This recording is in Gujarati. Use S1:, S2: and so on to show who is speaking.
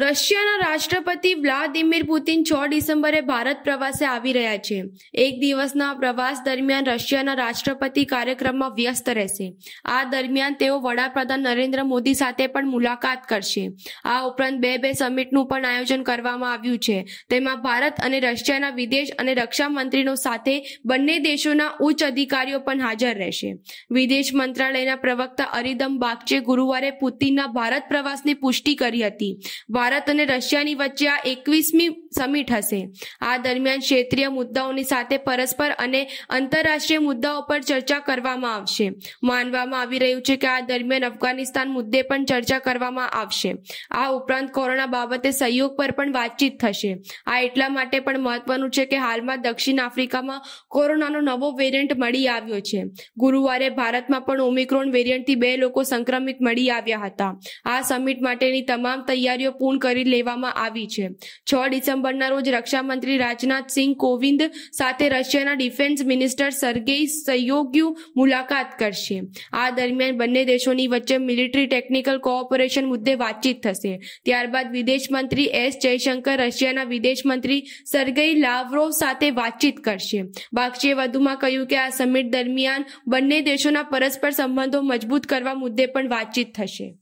S1: રશિયાના રાષ્ટ્રપતિ વ્લાદિમીર પુતિન છ ડિસેમ્બરે ભારત પ્રવાસે આવી રહ્યા છે એક દિવસના પ્રવાસ દરમિયાન રશિયાના રાષ્ટ્રપતિ કાર્યક્રમમાં વ્યસ્ત રહેશે આ દરમિયાન તેઓ વડાપ્રધાન નરેન્દ્ર મોદી સાથે પણ મુલાકાત કરશે આ ઉપરાંત બે બે સમિટનું પણ આયોજન કરવામાં આવ્યું છે તેમાં ભારત અને રશિયાના વિદેશ અને રક્ષા મંત્રીનો સાથે બંને દેશોના ઉચ્ચ અધિકારીઓ પણ હાજર રહેશે વિદેશ મંત્રાલયના પ્રવક્તા અરિદમ બાગચે ગુરુવારે પુતિનના ભારત પ્રવાસની પુષ્ટિ કરી હતી ભારત અને રશિયાની વચ્ચે આ એકવીસમી સમિટ હશે આ દરમિયાન ક્ષેત્રીય મુદ્દાઓની સાથે પરસ્પર અને આંતરરાષ્ટ્રીય મુદ્દાઓ પર ચર્ચા કરવામાં આવશે માનવામાં આવી રહ્યું છે કે આ દરમિયાન અફઘાનિસ્તાન મુદ્દે પણ ચર્ચા કરવામાં આવશે આ ઉપરાંત કોરોના બાબતે સહયોગ પર પણ વાતચીત થશે આ એટલા માટે પણ મહત્વનું છે કે હાલમાં દક્ષિણ આફ્રિકામાં કોરોનાનો નવો વેરિયન્ટ મળી આવ્યો છે ગુરુવારે ભારતમાં પણ ઓમિક્રોન વેરિયન્ટથી બે લોકો સંક્રમિત મળી આવ્યા હતા આ સમિટ માટેની તમામ તૈયારીઓ પૂર્ણ પૂર્ણ કરી લેવામાં આવી છે છ ડિસેમ્બરના રોજ રક્ષામંત્રી રાજનાથસિંહ કોવિંદ સાથે રશિયાના ડિફેન્સ મિનિસ્ટર સર્ગેઈ સહયોગ્યુ મુલાકાત કરશે આ દરમિયાન બંને દેશોની વચ્ચે મિલિટરી ટેકનિકલ કોઓપરેશન મુદ્દે વાતચીત થશે ત્યારબાદ વિદેશ મંત્રી એસ જયશંકર રશિયાના વિદેશ મંત્રી સર્ગેઈ લાવરોવ સાથે વાતચીત કરશે બાગચીએ વધુમાં કહ્યું કે આ સમિટ દરમિયાન બંને દેશોના પરસ્પર સંબંધો મજબૂત કરવા મુદ્દે પણ વાતચીત થશે